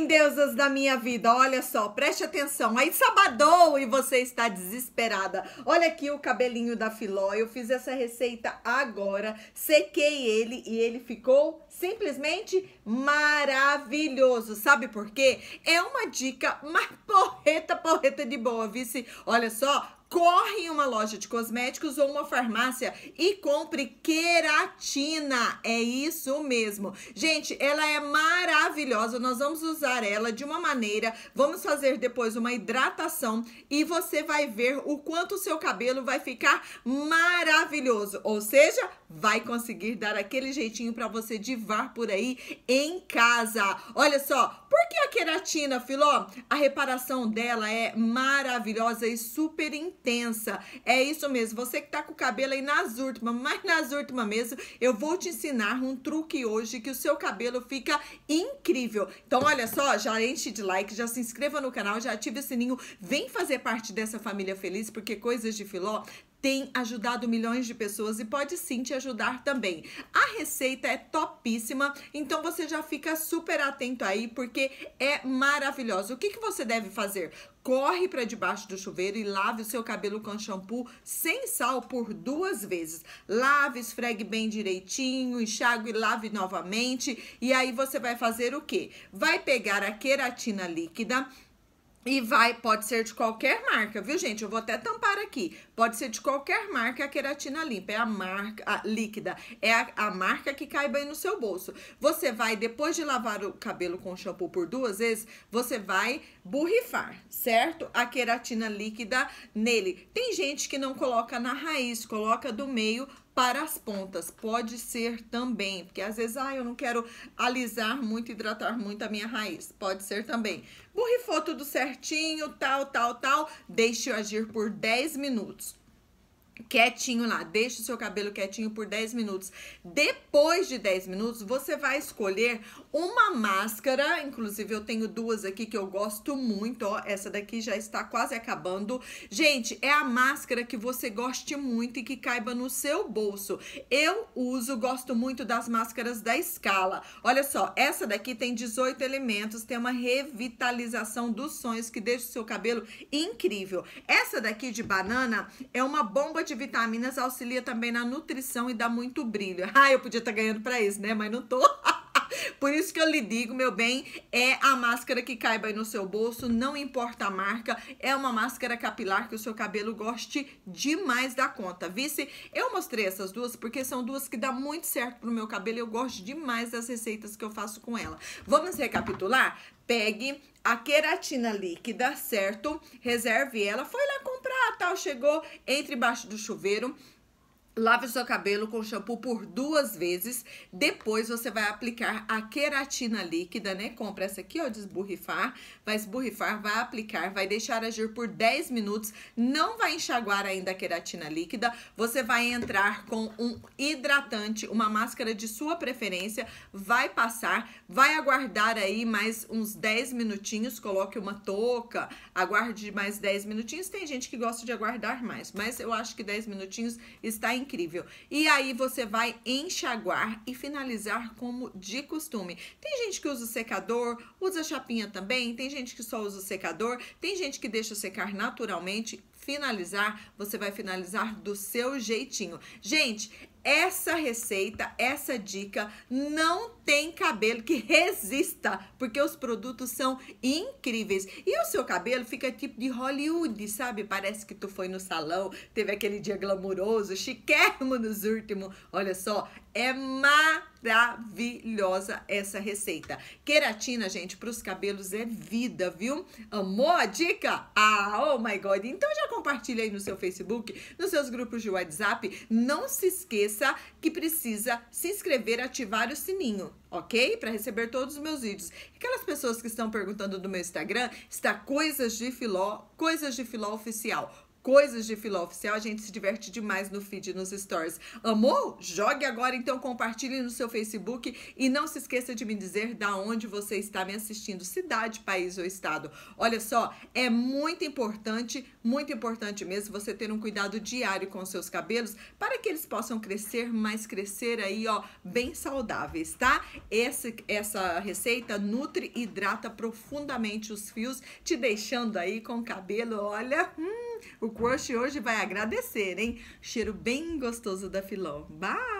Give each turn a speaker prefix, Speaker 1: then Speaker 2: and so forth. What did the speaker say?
Speaker 1: Amém, deusas da minha vida. Olha só, preste atenção. Aí sabadou e você está desesperada. Olha aqui o cabelinho da Filó. Eu fiz essa receita agora. Sequei ele e ele ficou simplesmente maravilhoso. Sabe por quê? É uma dica mas porreta, porreta de boa, vice. Olha só, corre em uma loja de cosméticos ou uma farmácia e compre queratina. É isso mesmo. Gente, ela é maravilhosa. Nós vamos usar ela de uma maneira, vamos fazer depois uma hidratação e você vai ver o quanto o seu cabelo vai ficar maravilhoso, ou seja, vai conseguir dar aquele jeitinho para você divar por aí em casa. Olha só, por que a queratina, Filó? A reparação dela é maravilhosa e super intensa. É isso mesmo. Você que tá com o cabelo aí nas últimas, mas nas últimas mesmo, eu vou te ensinar um truque hoje que o seu cabelo fica incrível. Então, olha só, já enche de like, já se inscreva no canal, já ative o sininho, vem fazer parte dessa família feliz, porque coisas de Filó tem ajudado milhões de pessoas e pode sim te ajudar também. A receita é topíssima, então você já fica super atento aí porque é maravilhosa. O que, que você deve fazer? corre para debaixo do chuveiro e lave o seu cabelo com shampoo sem sal por duas vezes. Lave, esfregue bem direitinho, enxague e lave novamente. E aí você vai fazer o quê? Vai pegar a queratina líquida e vai, pode ser de qualquer marca, viu, gente? Eu vou até tampar aqui. Pode ser de qualquer marca é a queratina limpa. É a marca a líquida. É a, a, marca que cai bem no seu bolso. Você vai, depois de lavar o cabelo com shampoo por duas vezes, você vai borrifar, certo? A queratina líquida nele. Tem gente que não coloca na raiz, coloca do meio para as pontas. Pode ser também, porque às vezes, ah, eu não quero alisar muito, hidratar muito a minha raiz. Pode ser também. Borrifou tudo certinho, tal, tal, tal. Deixe agir por 10 minutos quietinho lá, deixe o seu cabelo quietinho por 10 minutos. Depois de 10 minutos, você vai escolher uma máscara, inclusive eu tenho duas aqui que eu gosto muito, ó, essa daqui já está quase acabando. Gente, é a máscara que você goste muito e que caiba no seu bolso. Eu uso, gosto muito das máscaras da Scala. Olha só, essa daqui tem 18 elementos, tem uma revitalização dos sonhos que deixa o seu cabelo incrível. Essa daqui de banana é uma bomba de de vitaminas auxilia também na nutrição e dá muito brilho. Ah, eu podia estar tá ganhando para isso, né? Mas não tô. Por isso que eu lhe digo, meu bem, é a máscara que caiba aí no seu bolso, não importa a marca, é uma máscara capilar que o seu cabelo goste demais da conta. Vice, eu mostrei essas duas porque são duas que dá muito certo pro meu cabelo e eu gosto demais das receitas que eu faço com ela. Vamos recapitular? Pegue a queratina líquida, certo? Reserve ela. Foi Natal chegou, entre embaixo do chuveiro, Lave o seu cabelo com shampoo por duas vezes. Depois você vai aplicar a queratina líquida, né? Compra essa aqui, ó, de esburrifar. Vai esburrifar, vai aplicar, vai deixar agir por 10 minutos. Não vai enxaguar ainda a queratina líquida. Você vai entrar com um hidratante, uma máscara de sua preferência. Vai passar, vai aguardar aí mais uns 10 minutinhos. Coloque uma touca, aguarde mais 10 minutinhos. Tem gente que gosta de aguardar mais, mas eu acho que 10 minutinhos está em incrível. E aí você vai enxaguar e finalizar como de costume. Tem gente que usa o secador, usa chapinha também, tem gente que só usa o secador, tem gente que deixa secar naturalmente. Finalizar, você vai finalizar do seu jeitinho. Gente, essa receita, essa dica não tem cabelo que resista, porque os produtos são incríveis. E o seu cabelo fica tipo de Hollywood, sabe? Parece que tu foi no salão, teve aquele dia glamouroso, chiquérrimo nos últimos. Olha só, é maravilhosa essa receita. Queratina, gente, para os cabelos é vida, viu? Amou a dica? Ah, oh my God! Então já compartilha aí no seu Facebook, nos seus grupos de WhatsApp. Não se esqueça que precisa se inscrever, ativar o sininho, ok? Para receber todos os meus vídeos. Aquelas pessoas que estão perguntando do meu Instagram, está Coisas de Filó, Coisas de Filó Oficial coisas de Filó Oficial. A gente se diverte demais no feed, nos stories. Amor? Jogue agora, então compartilhe no seu Facebook e não se esqueça de me dizer da onde você está me assistindo, cidade, país ou estado. Olha só, é muito importante, muito importante mesmo você ter um cuidado diário com seus cabelos para que eles possam crescer, mas crescer aí, ó, bem saudáveis, tá? Esse, essa receita nutre e hidrata profundamente os fios, te deixando aí com o cabelo, olha, hum, o crush hoje vai agradecer, hein? Cheiro bem gostoso da Filó. Bye!